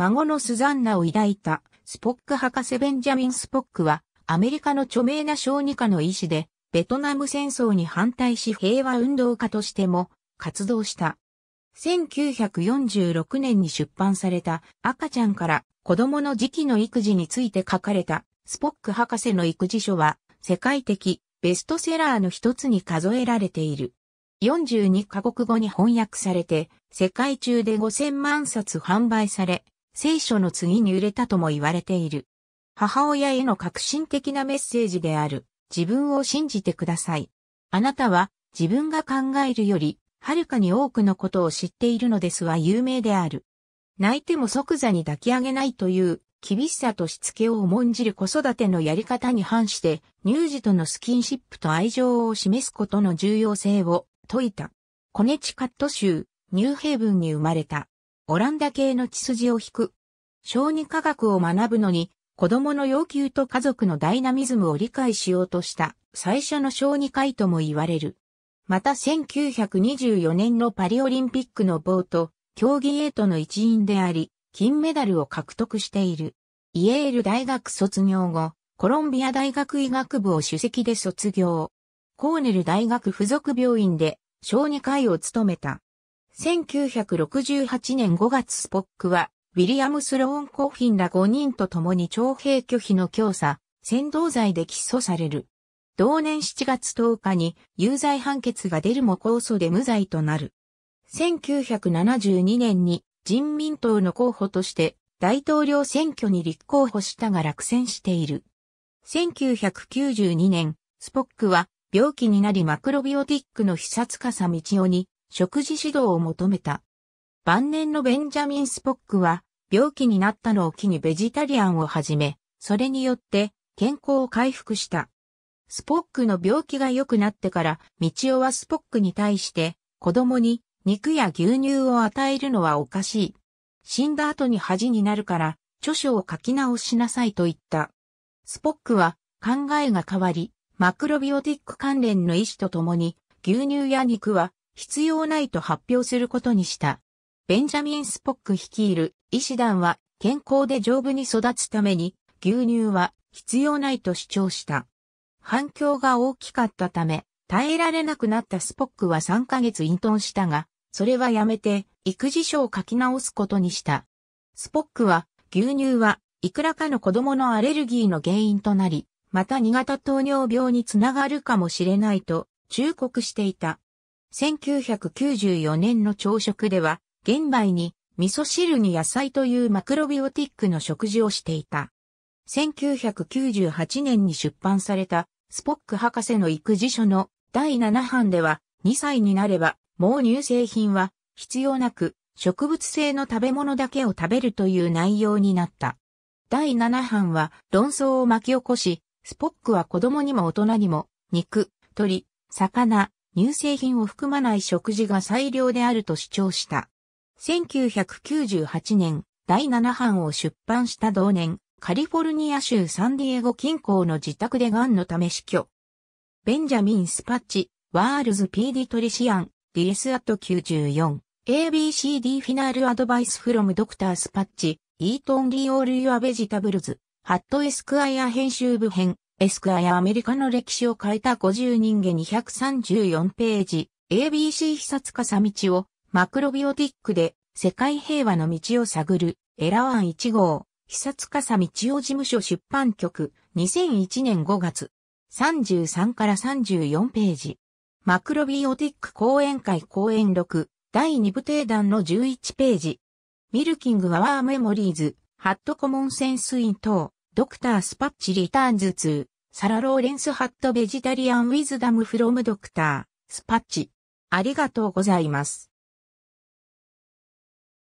孫のスザンナを抱いたスポック博士ベンジャミン・スポックはアメリカの著名な小児科の医師でベトナム戦争に反対し平和運動家としても活動した。1946年に出版された赤ちゃんから子供の時期の育児について書かれたスポック博士の育児書は世界的ベストセラーの一つに数えられている。42カ国語に翻訳されて世界中で5000万冊販売され聖書の次に売れたとも言われている。母親への革新的なメッセージである。自分を信じてください。あなたは自分が考えるより、はるかに多くのことを知っているのですは有名である。泣いても即座に抱き上げないという厳しさとしつけを重んじる子育てのやり方に反して、乳児とのスキンシップと愛情を示すことの重要性を説いた。コネチカット州、ニューヘイブンに生まれた。オランダ系の血筋を引く。小児科学を学ぶのに、子供の要求と家族のダイナミズムを理解しようとした最初の小児科医とも言われる。また1924年のパリオリンピックのボート、競技エイトの一員であり、金メダルを獲得している。イエール大学卒業後、コロンビア大学医学部を主席で卒業。コーネル大学附属病院で小児科医を務めた。1968年5月スポックは、ウィリアムスローン・コフィンら5人と共に徴兵拒否の強さ、扇動罪で起訴される。同年7月10日に有罪判決が出るも控訴で無罪となる。1972年に人民党の候補として大統領選挙に立候補したが落選している。1992年、スポックは病気になりマクロビオティックの被殺かさ道夫に食事指導を求めた。晩年のベンジャミン・スポックは、病気になったのを機にベジタリアンを始め、それによって健康を回復した。スポックの病気が良くなってから、道夫はスポックに対して、子供に肉や牛乳を与えるのはおかしい。死んだ後に恥になるから、著書を書き直しなさいと言った。スポックは考えが変わり、マクロビオティック関連の医師と共に、牛乳や肉は必要ないと発表することにした。ベンジャミン・スポック率いる医師団は健康で丈夫に育つために牛乳は必要ないと主張した。反響が大きかったため耐えられなくなったスポックは3ヶ月隠遁したが、それはやめて育児書を書き直すことにした。スポックは牛乳はいくらかの子供のアレルギーの原因となり、また2型糖尿病につながるかもしれないと忠告していた。1994年の朝食では、玄米に味噌汁に野菜というマクロビオティックの食事をしていた。1998年に出版されたスポック博士の育児書の第7版では2歳になればもう乳製品は必要なく植物性の食べ物だけを食べるという内容になった。第7版は論争を巻き起こし、スポックは子供にも大人にも肉、鳥、魚、乳製品を含まない食事が最良であると主張した。1998年、第7版を出版した同年、カリフォルニア州サンディエゴ近郊の自宅で癌のため死去。ベンジャミン・スパッチ、ワールズ・ピーディトリシアン、ディエス・アット94、ABCD フィナール・アドバイス・フロム・ドクター・スパッチ、イートン・リオール・ユア・ベジタブルズ、ハット・エスクアイア編集部編、エスクアやアメリカの歴史を変えた50人下234ページ、ABC 久かさ道を、マクロビオティックで、世界平和の道を探る、エラワン1号、久かさ道を事務所出版局、2001年5月、33から34ページ。マクロビオティック講演会講演録、第2部定談の11ページ。ミルキング・アワー・メモリーズ、ハット・コモン・センス・イン等。ドクター・スパッチ・リターンズ2、サラ・ローレンス・ハット・ベジタリアン・ウィズダム・フロム・ドクター・スパッチ。ありがとうございます。